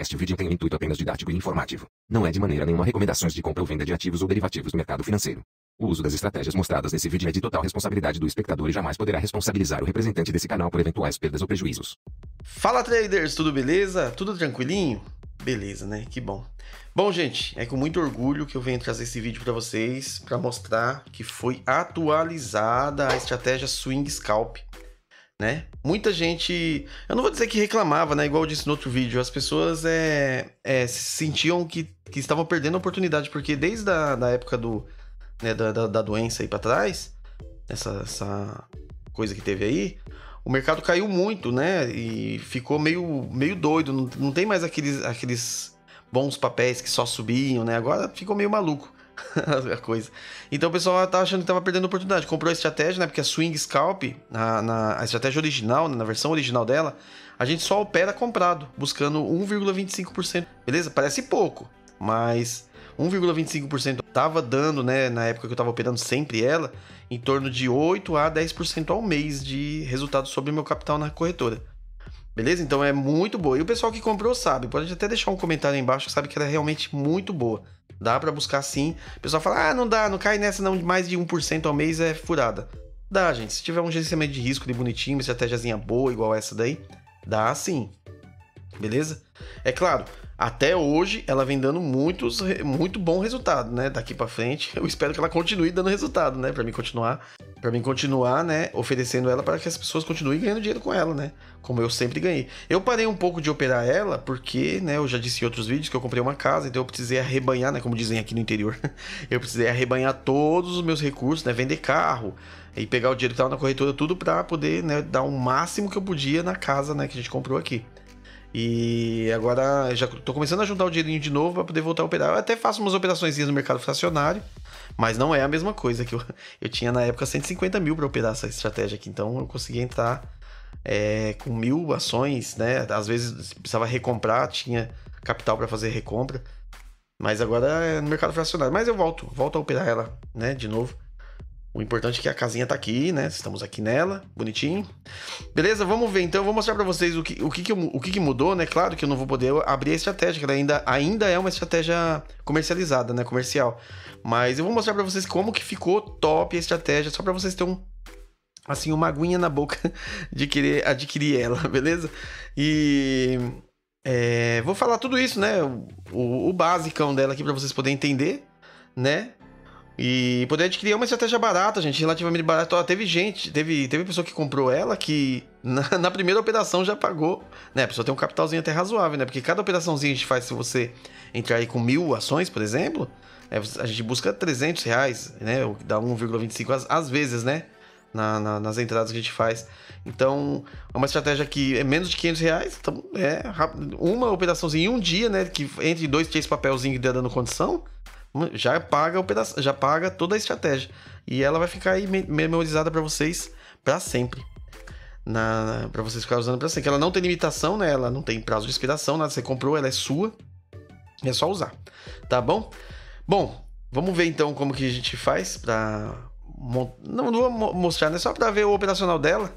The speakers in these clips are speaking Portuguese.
Este vídeo tem um intuito apenas didático e informativo. Não é de maneira nenhuma recomendações de compra ou venda de ativos ou derivativos do mercado financeiro. O uso das estratégias mostradas nesse vídeo é de total responsabilidade do espectador e jamais poderá responsabilizar o representante desse canal por eventuais perdas ou prejuízos. Fala traders, tudo beleza? Tudo tranquilinho? Beleza, né? Que bom. Bom, gente, é com muito orgulho que eu venho trazer esse vídeo para vocês para mostrar que foi atualizada a estratégia Swing Scalp né? Muita gente, eu não vou dizer que reclamava, né? Igual eu disse no outro vídeo, as pessoas é, é sentiam que, que estavam perdendo a oportunidade, porque desde a da época do, né, da, da, da doença aí para trás, essa, essa coisa que teve aí, o mercado caiu muito, né? E ficou meio, meio doido, não, não tem mais aqueles, aqueles bons papéis que só subiam, né? Agora ficou meio maluco. a coisa. Então o pessoal tá achando que tava perdendo oportunidade. Comprou a estratégia, né? Porque a Swing Scalp, a, na, a estratégia original, né? na versão original dela, a gente só opera comprado, buscando 1,25%. Beleza? Parece pouco, mas 1,25% tava dando, né? Na época que eu tava operando sempre ela, em torno de 8 a 10% ao mês de resultado sobre meu capital na corretora. Beleza? Então é muito boa. E o pessoal que comprou sabe, pode até deixar um comentário aí embaixo que sabe que ela é realmente muito boa. Dá para buscar sim. O pessoal fala, ah, não dá, não cai nessa não, mais de 1% ao mês é furada. Dá, gente. Se tiver um gerenciamento de risco de bonitinho, uma estratégiazinha boa igual essa daí, dá sim. Beleza? É claro, até hoje ela vem dando muitos, muito bom resultado, né? Daqui para frente, eu espero que ela continue dando resultado, né? Para mim continuar, para mim continuar, né? Oferecendo ela para que as pessoas continuem ganhando dinheiro com ela, né? Como eu sempre ganhei. Eu parei um pouco de operar ela porque, né? Eu já disse em outros vídeos que eu comprei uma casa, então eu precisei arrebanhar, né? Como dizem aqui no interior, eu precisei arrebanhar todos os meus recursos, né? Vender carro e pegar o dinheiro que estava na corretora tudo para poder, né? Dar o máximo que eu podia na casa, né? Que a gente comprou aqui. E agora já tô começando a juntar o dinheirinho de novo para poder voltar a operar. Eu até faço umas operações no mercado fracionário, mas não é a mesma coisa que eu, eu tinha na época 150 mil para operar essa estratégia aqui. Então eu consegui entrar é, com mil ações, né? Às vezes precisava recomprar, tinha capital para fazer recompra. Mas agora é no mercado fracionário. Mas eu volto, volto a operar ela, né? De novo. O importante é que a casinha tá aqui, né? Estamos aqui nela, bonitinho. Beleza? Vamos ver então, vou mostrar para vocês o que, o, que, que, o que, que mudou, né? Claro que eu não vou poder abrir a estratégia, que ela ainda, ainda é uma estratégia comercializada, né? Comercial. Mas eu vou mostrar para vocês como que ficou top a estratégia, só para vocês terem um assim, uma aguinha na boca de querer adquirir ela, beleza? E é, vou falar tudo isso, né? O, o basicão dela aqui para vocês poderem entender, né? E poder adquirir é uma estratégia barata, gente, relativamente barata. teve gente, teve, teve pessoa que comprou ela que na, na, primeira operação já pagou, né? A pessoa tem um capitalzinho até razoável, né? Porque cada operaçãozinha a gente faz, se você entrar aí com mil ações, por exemplo, é, a gente busca 300 reais, né? O que dá 1,25 às vezes, né? Na, na, nas entradas que a gente faz. Então, é uma estratégia que é menos de 500 reais, então é uma operaçãozinha em um dia, né? Que entre dois, três papelzinhos que der dando condição, já paga o pedaço, já paga toda a estratégia. E ela vai ficar aí memorizada para vocês para sempre. Na, para vocês ficarem usando para sempre. Ela não tem limitação, né? Ela não tem prazo de expiração, nada. Você comprou, ela é sua. É só usar. Tá bom? Bom, vamos ver então como que a gente faz para Não, não vou mostrar, né? Só para ver o operacional dela.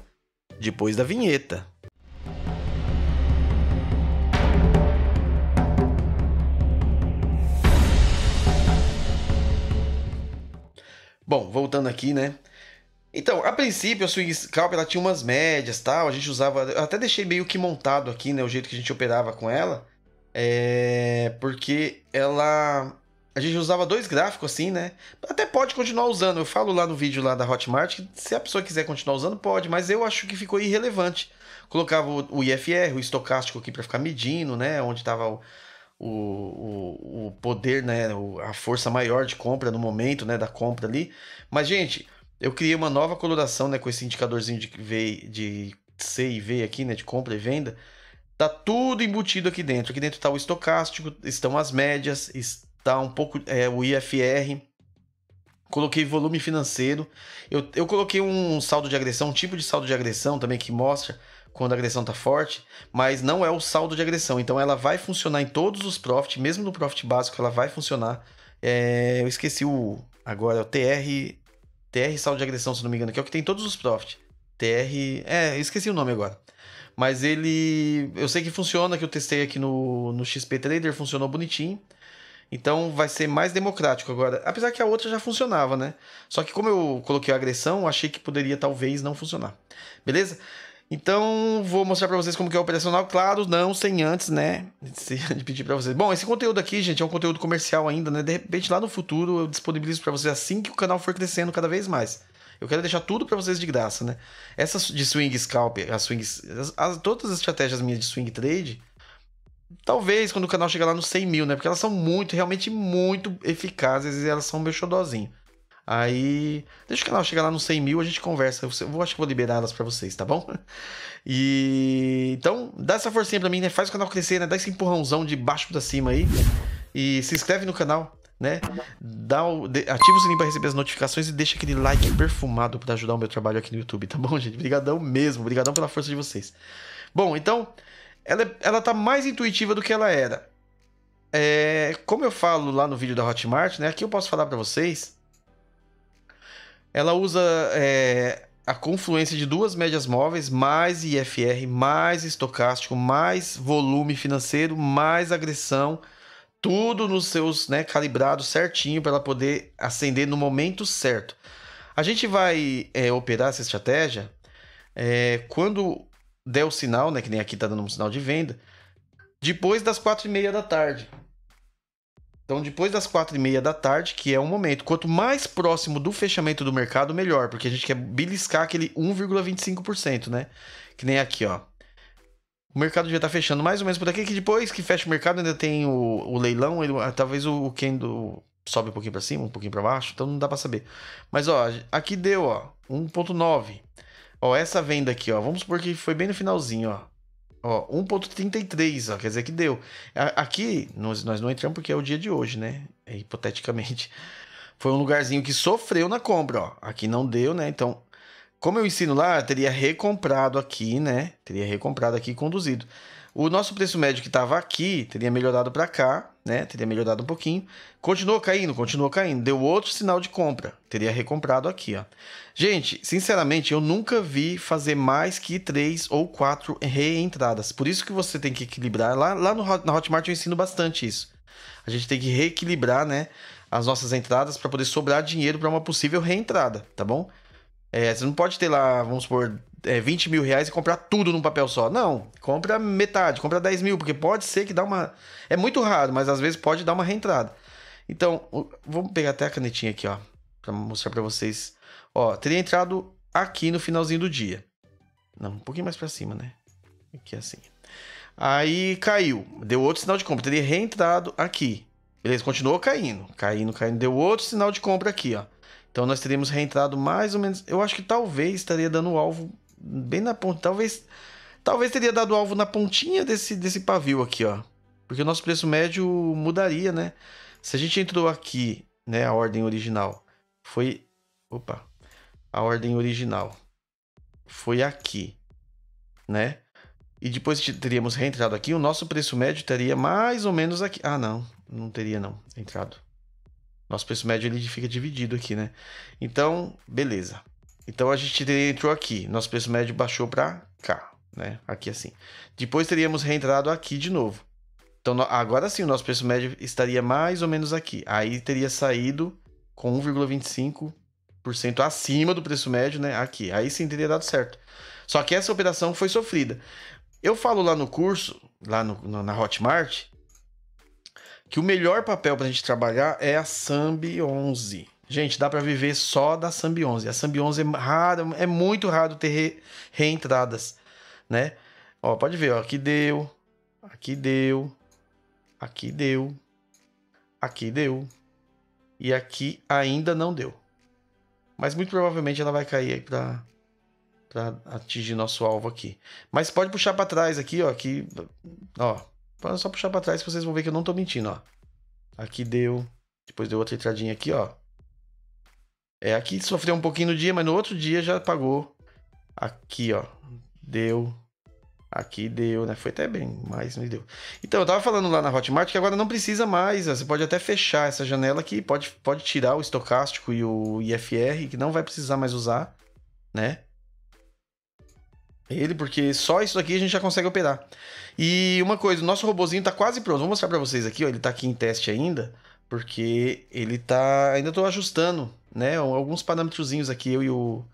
Depois da vinheta. Bom, voltando aqui, né? Então, a princípio a Swing Scalp ela tinha umas médias tal, a gente usava, eu até deixei meio que montado aqui, né, o jeito que a gente operava com ela, é, porque ela, a gente usava dois gráficos assim, né, até pode continuar usando, eu falo lá no vídeo lá da Hotmart que se a pessoa quiser continuar usando pode, mas eu acho que ficou irrelevante, colocava o IFR, o estocástico aqui para ficar medindo, né, onde estava o o, o, o poder, né, a força maior de compra no momento, né, da compra ali. Mas, gente, eu criei uma nova coloração, né, com esse indicadorzinho de, v, de C e V aqui, né, de compra e venda. Tá tudo embutido aqui dentro. Aqui dentro tá o estocástico, estão as médias, está um pouco é, o IFR, coloquei volume financeiro, eu, eu coloquei um saldo de agressão, um tipo de saldo de agressão também que mostra quando a agressão está forte, mas não é o saldo de agressão. Então ela vai funcionar em todos os profit, mesmo no profit básico ela vai funcionar. É, eu esqueci o agora é o TR TR saldo de agressão, se não me engano, que é o que tem todos os profit. TR, é, eu esqueci o nome agora. Mas ele, eu sei que funciona, que eu testei aqui no, no XP Trader, funcionou bonitinho. Então vai ser mais democrático agora. Apesar que a outra já funcionava, né? Só que como eu coloquei a agressão, achei que poderia talvez não funcionar. Beleza? Então, vou mostrar para vocês como que é operacional, claro, não sem antes, né, de pedir para vocês. Bom, esse conteúdo aqui, gente, é um conteúdo comercial ainda, né? De repente lá no futuro eu disponibilizo para vocês assim que o canal for crescendo cada vez mais. Eu quero deixar tudo para vocês de graça, né? Essas de swing scalp, as as, as, todas as estratégias minhas de swing trade, talvez quando o canal chegar lá nos 100 mil, né? Porque elas são muito, realmente muito eficazes e elas são meu xodózinho. Aí, deixa o canal chegar lá nos 100 mil, a gente conversa. Eu vou, acho que vou liberar elas pra vocês, tá bom? E então, dá essa forcinha pra mim, né? Faz o canal crescer, né? Dá esse empurrãozão de baixo pra cima aí. E se inscreve no canal, né? Dá o, de, ativa o sininho pra receber as notificações e deixa aquele like perfumado pra ajudar o meu trabalho aqui no YouTube, tá bom, gente? Obrigadão mesmo, obrigadão pela força de vocês. Bom, então, ela, é, ela tá mais intuitiva do que ela era. É, como eu falo lá no vídeo da Hotmart, né? Aqui eu posso falar pra vocês ela usa é, a confluência de duas médias móveis, mais IFR, mais estocástico, mais volume financeiro, mais agressão, tudo nos seus, né, calibrado certinho para ela poder acender no momento certo. A gente vai é, operar essa estratégia é, quando der o sinal, né, que nem aqui está dando um sinal de venda, depois das quatro e meia da tarde. Então, depois das quatro e meia da tarde, que é um momento, quanto mais próximo do fechamento do mercado, melhor, porque a gente quer beliscar aquele 1,25%, né? Que nem aqui, ó. O mercado já tá fechando mais ou menos por aqui, que depois que fecha o mercado ainda tem o, o leilão, ele, ah, talvez o, o Kendo sobe um pouquinho para cima, um pouquinho para baixo, então não dá para saber. Mas, ó, aqui deu, ó, 1,9. Ó, essa venda aqui, ó, vamos supor que foi bem no finalzinho, ó. Ó, 1.33, ó, quer dizer que deu. Aqui, nós, nós não entramos porque é o dia de hoje, né? É, hipoteticamente. Foi um lugarzinho que sofreu na compra, ó. Aqui não deu, né? Então, como eu ensino lá, eu teria recomprado aqui, né? Teria recomprado aqui e conduzido. O nosso preço médio que estava aqui teria melhorado para cá, né? Teria melhorado um pouquinho. Continuou caindo, continuou caindo. Deu outro sinal de compra. Teria recomprado aqui, ó. Gente, sinceramente, eu nunca vi fazer mais que três ou quatro reentradas. Por isso que você tem que equilibrar. Lá, lá no, na Hotmart eu ensino bastante isso. A gente tem que reequilibrar, né? As nossas entradas para poder sobrar dinheiro para uma possível reentrada, tá bom? É, você não pode ter lá, vamos supor, é, 20 mil reais e comprar tudo num papel só. Não, compra metade, compra 10 mil, porque pode ser que dá uma. É muito raro, mas às vezes pode dar uma reentrada. Então, vamos pegar até a canetinha aqui, ó, para mostrar para vocês. Ó, teria entrado aqui no finalzinho do dia. Não, um pouquinho mais para cima, né? Aqui assim. Aí caiu, deu outro sinal de compra, teria reentrado aqui. Beleza, continuou caindo, caindo, caindo, deu outro sinal de compra aqui, ó. Então nós teríamos reentrado mais ou menos. Eu acho que talvez estaria dando o alvo bem na ponta. Talvez, talvez teria dado alvo na pontinha desse, desse pavio aqui, ó. Porque o nosso preço médio mudaria, né? Se a gente entrou aqui, né, a ordem original, foi... Opa! A ordem original foi aqui, né? E depois teríamos reentrado aqui, o nosso preço médio teria mais ou menos aqui. Ah, não, não teria não, entrado. Nosso preço médio ele fica dividido aqui, né? Então, beleza. Então a gente entrou aqui, nosso preço médio baixou para cá, né? Aqui assim. Depois teríamos reentrado aqui de novo. Então agora sim o nosso preço médio estaria mais ou menos aqui. Aí teria saído com 1,25% acima do preço médio, né? Aqui. Aí sim teria dado certo. Só que essa operação foi sofrida. Eu falo lá no curso, lá no, na Hotmart, que o melhor papel para a gente trabalhar é a SAMB 11. Gente, dá para viver só da Sambi 11. A Sambi 11 é raro, é muito raro ter re, reentradas, né? Ó, pode ver, ó, aqui deu, aqui deu, aqui deu, aqui deu e aqui ainda não deu. Mas muito provavelmente ela vai cair aí para para atingir nosso alvo aqui. Mas pode puxar para trás aqui, ó, aqui, ó. Pode só puxar para trás que vocês vão ver que eu não tô mentindo, ó. Aqui deu, depois deu outra entradinha aqui, ó. É, aqui sofreu um pouquinho no dia, mas no outro dia já pagou. Aqui, ó. Deu. Aqui deu, né? Foi até bem, mas não deu. Então, eu tava falando lá na Hotmart que agora não precisa mais. você pode até fechar essa janela aqui, pode, pode tirar o estocástico e o IFR, que não vai precisar mais usar, né? Ele, porque só isso aqui a gente já consegue operar. E uma coisa, o nosso robozinho tá quase pronto. Vou mostrar para vocês aqui, ó. Ele tá aqui em teste ainda, porque ele tá. Ainda tô ajustando né? Alguns parâmetrozinhos aqui, eu e o,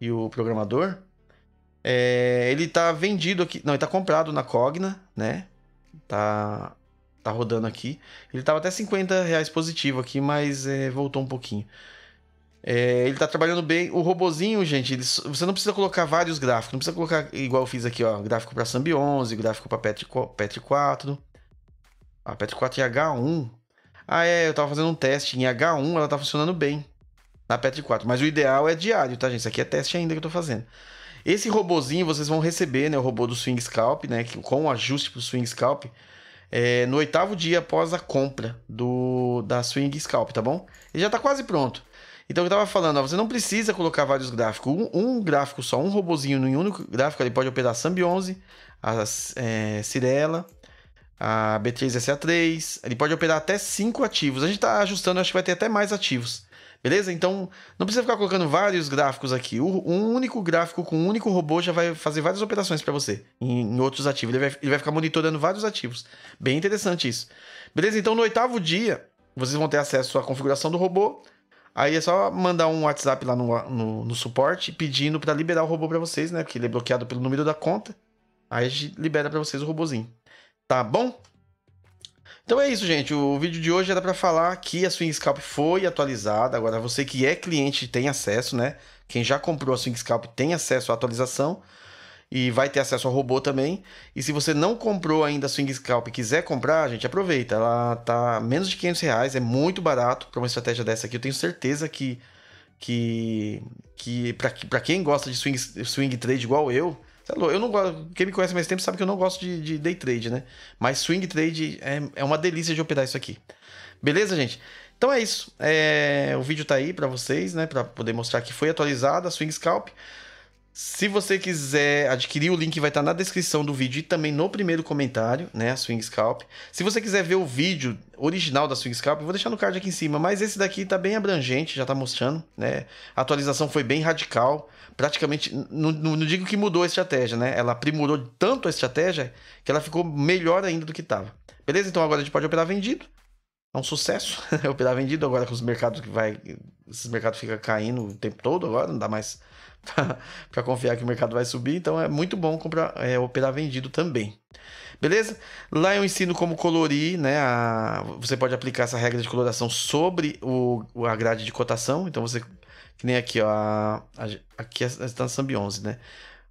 e o programador. É, ele tá vendido aqui. Não, ele tá comprado na Cogna, né? Tá, tá rodando aqui. Ele tava até 50 reais positivo aqui, mas é, voltou um pouquinho. É, ele tá trabalhando bem. O robozinho, gente, ele, você não precisa colocar vários gráficos. Não precisa colocar igual eu fiz aqui, ó. Gráfico para Sambi 11, gráfico para Petri Petri 4. A Petri 4 e H1. Ah, é, eu tava fazendo um teste em H1, ela tá funcionando bem na Petri 4. Mas o ideal é diário, tá, gente? Isso aqui é teste ainda que eu tô fazendo. Esse robozinho vocês vão receber, né? O robô do Swing Scalp, né? Com o ajuste pro Swing Scalp. É, no oitavo dia após a compra do da Swing Scalp, tá bom? Ele já tá quase pronto. Então eu tava falando, ó, você não precisa colocar vários gráficos. Um, um gráfico só, um robozinho no único gráfico, ele pode operar Sambi 11, a é, Cirela, a B3SA3, ele pode operar até cinco ativos. A gente está ajustando, acho que vai ter até mais ativos. Beleza? Então, não precisa ficar colocando vários gráficos aqui. Um único gráfico com um único robô já vai fazer várias operações para você em, outros ativos. Ele vai, ele vai ficar monitorando vários ativos. Bem interessante isso. Beleza? Então, no oitavo dia, vocês vão ter acesso à configuração do robô. Aí é só mandar um WhatsApp lá no, no, no suporte pedindo para liberar o robô para vocês, né? Porque ele é bloqueado pelo número da conta. Aí a gente libera para vocês o robozinho. Tá bom? Então é isso, gente. O vídeo de hoje era para falar que a Swing Scalp foi atualizada. Agora, você que é cliente tem acesso, né? Quem já comprou a Swing Scalp tem acesso à atualização e vai ter acesso ao robô também. E se você não comprou ainda a Swing Scalp e quiser comprar, gente, aproveita. Ela tá menos de 500 reais, é muito barato para uma estratégia dessa aqui. Eu tenho certeza que que que para quem gosta de swing, swing trade igual eu, é eu não gosto. Quem me conhece mais tempo sabe que eu não gosto de, de day trade, né? Mas swing trade é, é, uma delícia de operar isso aqui. Beleza, gente? Então é isso. É, o vídeo tá aí para vocês, né? Para poder mostrar que foi atualizado a swing scalp. Se você quiser adquirir, o link vai estar tá na descrição do vídeo e também no primeiro comentário, né? A Swing Scalp. Se você quiser ver o vídeo original da Swing Scalp, eu vou deixar no card aqui em cima, mas esse daqui tá bem abrangente, já tá mostrando, né? A atualização foi bem radical. Praticamente, não, não, não digo que mudou a estratégia, né? Ela aprimorou tanto a estratégia que ela ficou melhor ainda do que estava. Beleza? Então agora a gente pode operar vendido. É um sucesso operar vendido agora com os mercados que vai. Esses mercados fica caindo o tempo todo agora, não dá mais para confiar que o mercado vai subir. Então é muito bom comprar, é, operar vendido também. Beleza? Lá eu ensino como colorir, né? A, você pode aplicar essa regra de coloração sobre o, a grade de cotação. Então você, que nem aqui, ó, a, a, aqui está é na Sambi 11, né?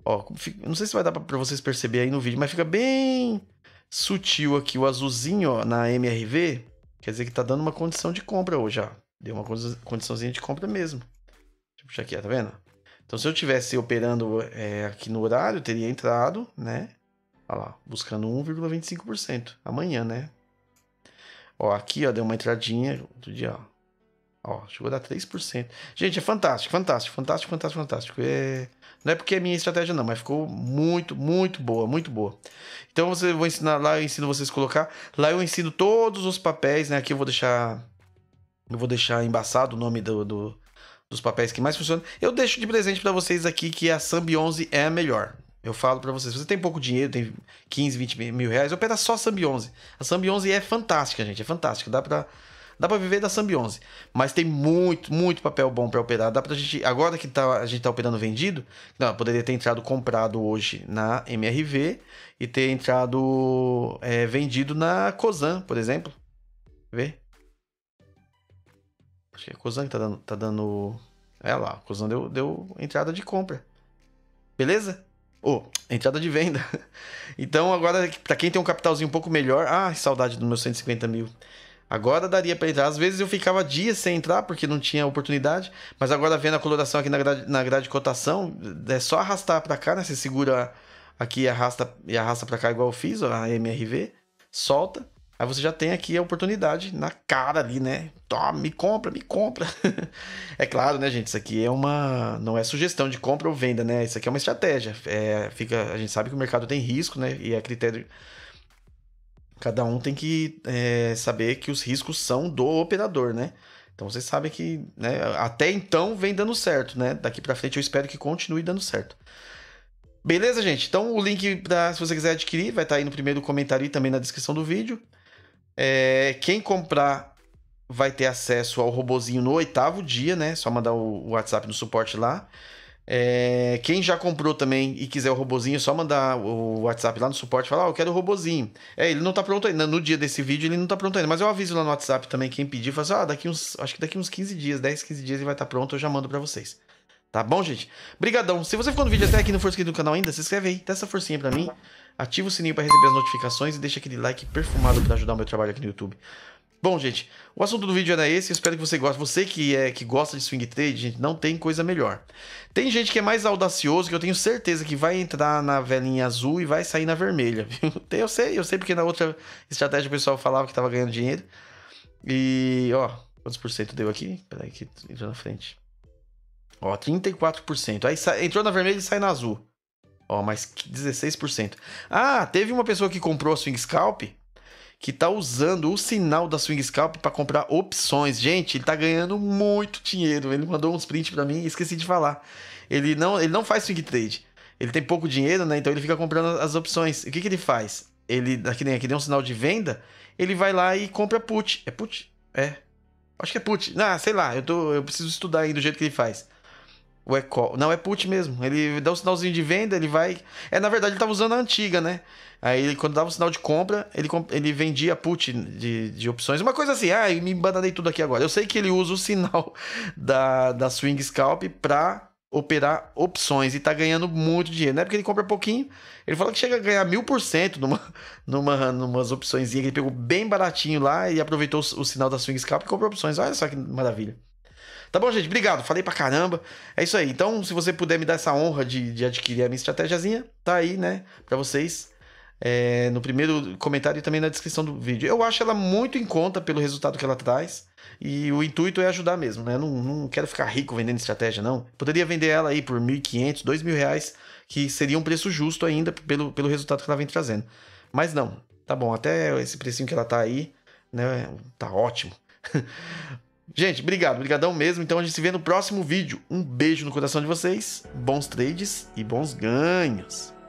Ó, fica, não sei se vai dar para vocês perceber aí no vídeo, mas fica bem sutil aqui o azulzinho ó, na MRV. Quer dizer que tá dando uma condição de compra hoje, ó. Deu uma condiçãozinha de compra mesmo. Deixa eu puxar aqui, ó, tá vendo? Então, se eu tivesse operando é, aqui no horário, eu teria entrado, né? Olha lá, buscando 1,25%. Amanhã, né? Ó, aqui, ó, deu uma entradinha outro dia, ó. Ó, chegou a dar 3%. Gente, é fantástico, fantástico, fantástico, fantástico, fantástico. É... Não é porque é minha estratégia, não, mas ficou muito, muito boa, muito boa. Então você vou ensinar lá, eu ensino vocês a colocar. Lá eu ensino todos os papéis, né? Aqui eu vou deixar. Eu vou deixar embaçado o nome do, do, dos papéis que mais funcionam. Eu deixo de presente para vocês aqui que a Sambi 11 é a melhor. Eu falo para vocês, se você tem pouco dinheiro, tem 15, 20 mil reais, opera só a Sambi 11. A Sambi 11 é fantástica, gente, é fantástica. Dá pra, dá pra viver da Sambi 11. Mas tem muito, muito papel bom para operar. Dá pra gente, agora que tá, a gente tá operando vendido, não, poderia ter entrado comprado hoje na MRV e ter entrado é, vendido na Cosan, por exemplo. Vê? Acho que é Cozan que tá dando, tá dando. É lá, Cozan deu, deu entrada de compra. Beleza? Ou oh, entrada de venda. Então agora, para quem tem um capitalzinho um pouco melhor. Ah, saudade dos meus 150 mil. Agora daria para entrar. Às vezes eu ficava dias sem entrar porque não tinha oportunidade, mas agora vendo a coloração aqui na grade, na grade de cotação, é só arrastar para cá, né? Você segura aqui arrasta e arrasta para cá igual eu fiz, ó, a MRV, solta. Aí você já tem aqui a oportunidade na cara ali, né? Toma, tá, me compra, me compra. é claro, né, gente? Isso aqui é uma. Não é sugestão de compra ou venda, né? Isso aqui é uma estratégia. É, fica... A gente sabe que o mercado tem risco, né? E é critério. Cada um tem que é, saber que os riscos são do operador, né? Então vocês sabem que né, até então vem dando certo, né? Daqui para frente eu espero que continue dando certo. Beleza, gente? Então o link para se você quiser adquirir vai estar tá aí no primeiro comentário e também na descrição do vídeo. É, quem comprar vai ter acesso ao robozinho no oitavo dia, né? Só mandar o WhatsApp no suporte lá. É, quem já comprou também e quiser o robozinho, só mandar o WhatsApp lá no suporte e falar: ah, eu quero o robozinho. É, ele não tá pronto ainda. No dia desse vídeo ele não tá pronto ainda. Mas eu aviso lá no WhatsApp também quem pedir, fala assim, ah, daqui uns. Acho que daqui uns 15 dias, 10, 15 dias ele vai estar tá pronto, eu já mando para vocês. Tá bom, gente? Brigadão. Se você ficou no vídeo até aqui e não for inscrito no canal ainda, se inscreve aí, dá essa forcinha pra mim. Ativa o sininho para receber as notificações e deixa aquele like perfumado para ajudar o meu trabalho aqui no YouTube. Bom, gente, o assunto do vídeo era esse, eu espero que você goste. Você que é que gosta de swing trade, gente, não tem coisa melhor. Tem gente que é mais audacioso, que eu tenho certeza que vai entrar na velinha azul e vai sair na vermelha. eu sei, eu sei porque na outra estratégia o pessoal falava que tava ganhando dinheiro. E, ó, quantos por cento deu aqui? Peraí que entrou na frente. Ó, 34%. Aí sai, entrou na vermelha e sai na azul. Ó, mais 16%. Ah, teve uma pessoa que comprou a Swing Scalp que tá usando o sinal da Swing Scalp para comprar opções. Gente, ele tá ganhando muito dinheiro. Ele mandou uns prints para mim e esqueci de falar. Ele não, ele não faz swing trade. Ele tem pouco dinheiro, né? Então ele fica comprando as opções. O que, que ele faz? Ele, aqui nem aqui deu um sinal de venda, ele vai lá e compra put. É put? É. Acho que é put. Ah, sei lá, eu, tô, eu preciso estudar aí do jeito que ele faz. Ou é call? Não, é put mesmo. Ele dá um sinalzinho de venda, ele vai. É, na verdade, ele estava usando a antiga, né? Aí, quando dava um sinal de compra, ele, ele vendia put de, de opções. Uma coisa assim, ah, eu me bananei tudo aqui agora. Eu sei que ele usa o sinal da, da Swing Scalp para operar opções e tá ganhando muito dinheiro. Não é porque ele compra pouquinho, ele fala que chega a ganhar mil por cento numa, numa, numas opções ele pegou bem baratinho lá e aproveitou o, o sinal da Swing Scalp e comprou opções. Olha só que maravilha. Tá bom, gente? Obrigado. Falei pra caramba. É isso aí. Então, se você puder me dar essa honra de, de adquirir a minha estratégiazinha, tá aí, né? Pra vocês. É, no primeiro comentário e também na descrição do vídeo. Eu acho ela muito em conta pelo resultado que ela traz. E o intuito é ajudar mesmo, né? Não, não quero ficar rico vendendo estratégia, não. Poderia vender ela aí por R$ 1.500, R$ 2.000, que seria um preço justo ainda pelo, pelo resultado que ela vem trazendo. Mas não, tá bom, até esse precinho que ela tá aí, né? Tá ótimo. Gente, obrigado, obrigadão mesmo. Então a gente se vê no próximo vídeo. Um beijo no coração de vocês, bons trades e bons ganhos.